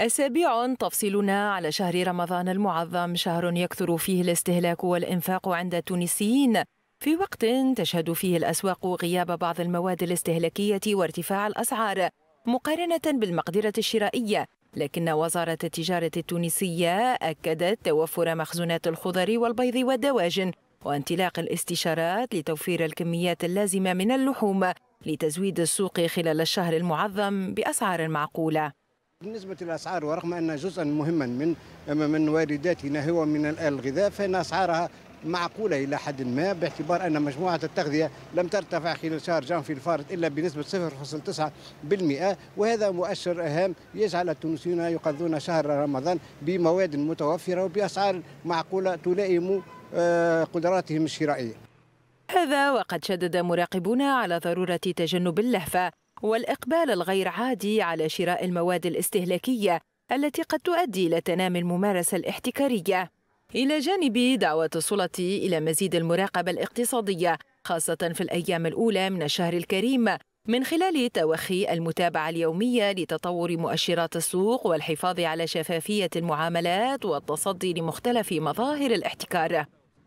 أسابيع تفصلنا على شهر رمضان المعظم شهر يكثر فيه الاستهلاك والإنفاق عند التونسيين في وقت تشهد فيه الأسواق غياب بعض المواد الاستهلاكية وارتفاع الأسعار مقارنة بالمقدرة الشرائية لكن وزارة التجارة التونسية أكدت توفر مخزونات الخضر والبيض والدواجن وانطلاق الاستشارات لتوفير الكميات اللازمة من اللحوم لتزويد السوق خلال الشهر المعظم بأسعار معقولة بالنسبة للأسعار ورغم أن جزءا مهما من من وارداتنا هو من الغذاء فإن أسعارها معقولة إلى حد ما باعتبار أن مجموعة التغذية لم ترتفع خلال شهر جان في الفارض إلا بنسبة 0.9% وهذا مؤشر اهم يجعل التونسيون يقضون شهر رمضان بمواد متوفرة وبأسعار معقولة تلائم آه، قدراتهم الشرائية هذا وقد شدد مراقبون على ضرورة تجنب اللهفة والإقبال الغير عادي على شراء المواد الاستهلاكية التي قد تؤدي إلى تنامي الممارسة الاحتكارية إلى جانب دعوة السلطة إلى مزيد المراقبة الاقتصادية خاصة في الأيام الأولى من الشهر الكريم من خلال توخي المتابعة اليومية لتطور مؤشرات السوق والحفاظ على شفافية المعاملات والتصدي لمختلف مظاهر الاحتكار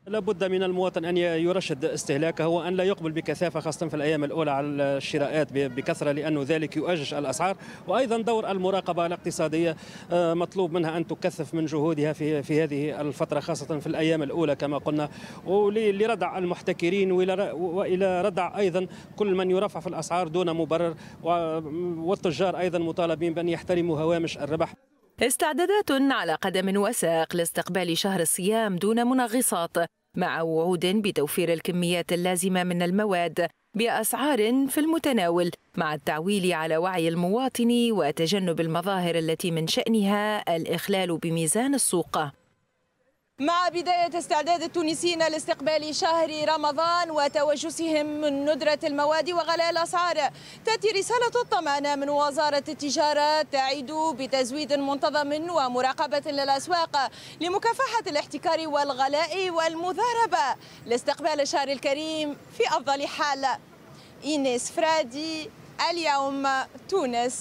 لابد من المواطن ان يرشد استهلاكه وان لا يقبل بكثافه خاصه في الايام الاولى على الشراءات بكثره لانه ذلك يؤجج الاسعار وايضا دور المراقبه الاقتصاديه آه، مطلوب منها ان تكثف من جهودها في في هذه الفتره خاصه في الايام الاولى كما قلنا ولردع المحتكرين والى ردع ايضا كل من يرفع في الاسعار دون مبرر والتجار ايضا مطالبين بان يحترموا هوامش الربح استعدادات على قدم وساق لاستقبال شهر الصيام دون منغصات مع وعود بتوفير الكميات اللازمة من المواد بأسعار في المتناول مع التعويل على وعي المواطن وتجنب المظاهر التي من شأنها الإخلال بميزان السوق مع بداية استعداد التونسيين لاستقبال شهر رمضان وتوجسهم من ندرة المواد وغلاء الأسعار تأتي رسالة الطمأنة من وزارة التجارة تعيد بتزويد منتظم ومراقبة للأسواق لمكافحة الاحتكار والغلاء والمضاربة لاستقبال الشهر الكريم في أفضل حال إينيس فرادي اليوم تونس